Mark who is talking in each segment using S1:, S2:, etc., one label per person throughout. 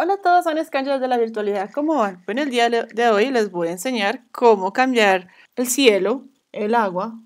S1: Hola a todos, son Escándalos de la Virtualidad. ¿Cómo van? Bueno, el día de hoy les voy a enseñar cómo cambiar el cielo, el agua,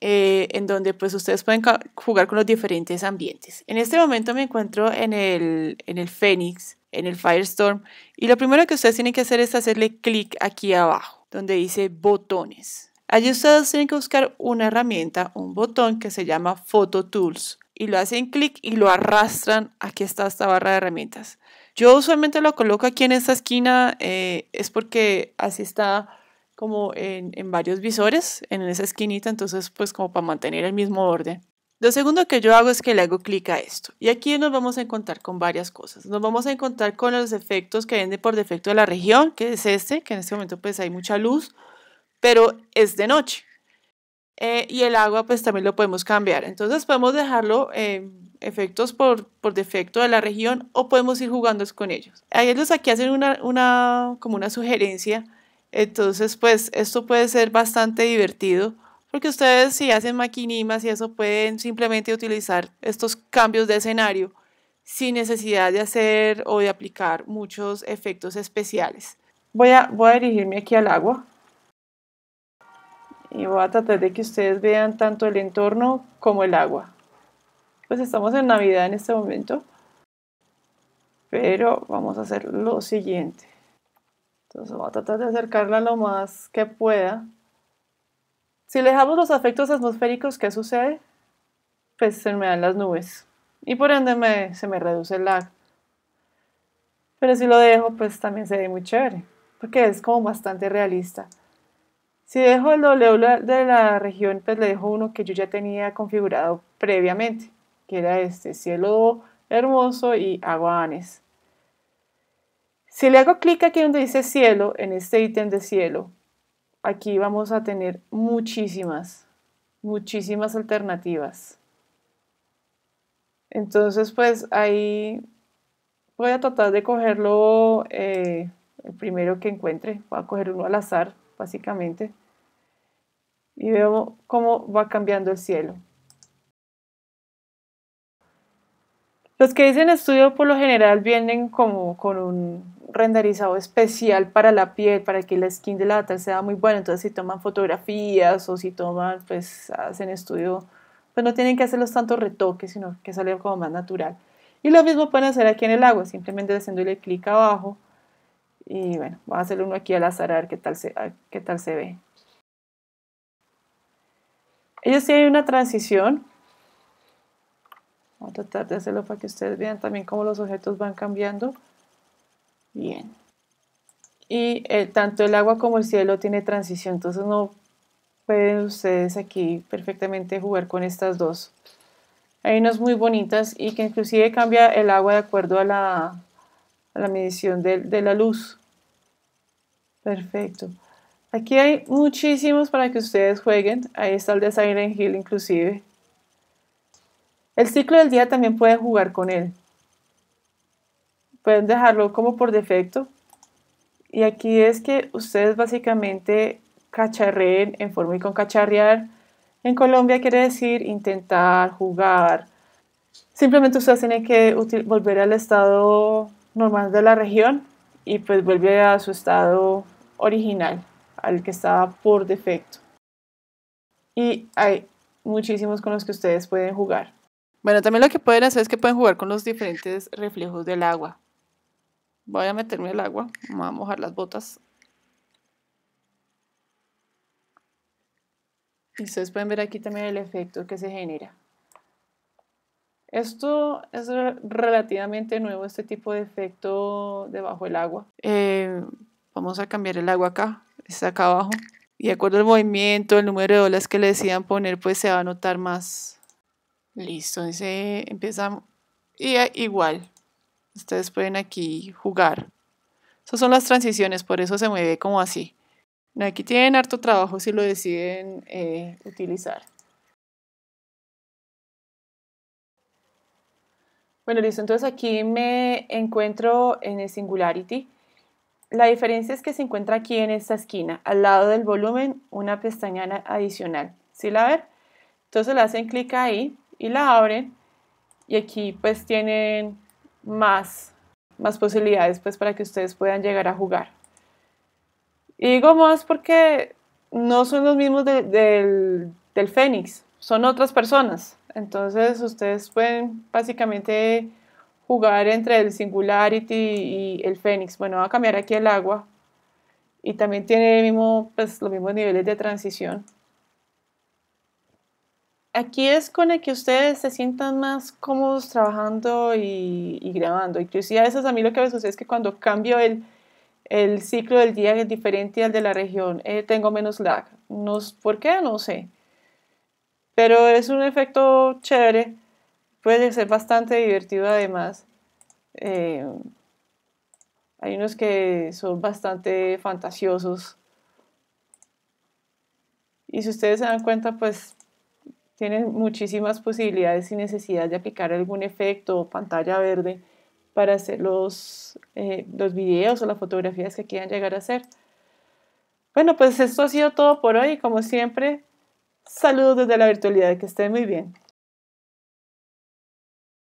S1: eh, en donde pues ustedes pueden jugar con los diferentes ambientes. En este momento me encuentro en el, en el Fénix, en el Firestorm, y lo primero que ustedes tienen que hacer es hacerle clic aquí abajo, donde dice botones. Allí ustedes tienen que buscar una herramienta, un botón que se llama Photo Tools, y lo hacen clic y lo arrastran. Aquí está esta barra de herramientas. Yo usualmente lo coloco aquí en esta esquina, eh, es porque así está como en, varios visores, en esa esquinita, entonces pues como para mantener el mismo orden. Lo segundo que yo hago es que le hago clic a esto. Y aquí nos vamos a encontrar con varias cosas. Nos vamos a encontrar con los efectos que vende por defecto de la región, que es este, que en este momento pues hay mucha luz, pero es de noche. Eh, y el agua pues también lo podemos cambiar. Entonces podemos dejarlo eh, efectos por, defecto de la región o podemos ir jugando con ellos. ahí ellos aquí hacen una, como una sugerencia, entonces pues esto puede ser bastante divertido porque ustedes si hacen maquinimas y eso pueden simplemente utilizar estos cambios de escenario sin necesidad de hacer o de aplicar muchos efectos especiales. Voy a, voy a dirigirme aquí al agua y voy a tratar de que ustedes vean tanto el entorno como el agua pues estamos en Navidad en este momento. Pero vamos a hacer lo siguiente. Entonces voy a tratar de acercarla lo más que pueda. Si dejamos los efectos atmosféricos, ¿qué sucede? Pues se me dan las nubes. Y por ende me, se me reduce el lag. Pero si lo dejo, pues también se ve muy chévere. Porque es como bastante realista. Si dejo el W de la región, pues le dejo uno que yo ya tenía configurado previamente que era este cielo hermoso y aguanes. Si le hago clic aquí donde dice cielo, en este ítem de cielo, aquí vamos a tener muchísimas, muchísimas alternativas. Entonces, pues ahí voy a tratar de cogerlo eh, el primero que encuentre. Voy a coger uno al azar, básicamente. Y veo cómo va cambiando el cielo. Los que dicen estudio por lo general vienen como con un renderizado especial para la piel, para que la skin de la se sea muy buena. Entonces, si toman fotografías o si toman, pues hacen estudio, pues no tienen que hacer los tantos retoques, sino que sale como más natural. Y lo mismo pueden hacer aquí en el agua, simplemente el clic abajo. Y bueno, voy a hacer uno aquí al azar a tal se, qué tal se ve. Ellos tienen una transición Vamos a tratar de hacerlo para que ustedes vean también cómo los objetos van cambiando. Bien. Y eh, tanto el agua como el cielo tiene transición, entonces no pueden ustedes aquí perfectamente jugar con estas dos. Hay unas muy bonitas y que inclusive cambia el agua de acuerdo a la, medición de, de la luz. Perfecto. Aquí hay muchísimos para que ustedes jueguen. Ahí está el de en Hill inclusive. El ciclo del día también puede jugar con él. Pueden dejarlo como por defecto. Y aquí es que ustedes básicamente cacharreen en forma y con cacharrear. En Colombia quiere decir intentar, jugar. Simplemente ustedes tienen que volver al estado normal de la región y pues vuelve a su estado original, al que estaba por defecto. Y hay muchísimos con los que ustedes pueden jugar. Bueno, también lo que pueden hacer es que pueden jugar con los diferentes reflejos del agua. Voy a meterme el agua, vamos a mojar las botas. Y ustedes pueden ver aquí también el efecto que se genera. Esto es relativamente nuevo, este tipo de efecto debajo del agua. Eh, vamos a cambiar el agua acá, está acá abajo. Y de acuerdo al movimiento, el número de olas que le decían poner, pues se va a notar más Listo, ese empezamos. Y eh, igual, ustedes pueden aquí jugar. Esas son las transiciones, por eso se mueve como así. Aquí tienen harto trabajo si lo deciden eh, utilizar. Bueno, listo, entonces aquí me encuentro en el Singularity. La diferencia es que se encuentra aquí en esta esquina, al lado del volumen, una pestaña adicional. ¿Sí la ver? Entonces le hacen clic ahí y la abren y aquí pues tienen más, más posibilidades pues para que ustedes puedan llegar a jugar. Y digo más porque no son los mismos del, del Fénix, son otras personas. Entonces ustedes pueden básicamente jugar entre el Singularity y el Fénix. Bueno, va a cambiar aquí el agua. Y también tiene mismo, pues, los mismos niveles de transición aquí es con el que ustedes se sientan más cómodos trabajando y, grabando. Inclusive a veces a mí lo que me sucede es que cuando cambio el, ciclo del día es diferente al de la región, eh, tengo menos lag. No, ¿Por qué? No sé. Pero es un efecto chévere. Puede ser bastante divertido además. Eh, hay unos que son bastante fantasiosos. Y si ustedes se dan cuenta, pues Tienes muchísimas posibilidades sin necesidad de aplicar algún efecto o pantalla verde para hacer los, eh, los videos o las fotografías que quieran llegar a hacer. Bueno, pues esto ha sido todo por hoy. Como siempre, saludos desde la virtualidad. Que estén muy bien.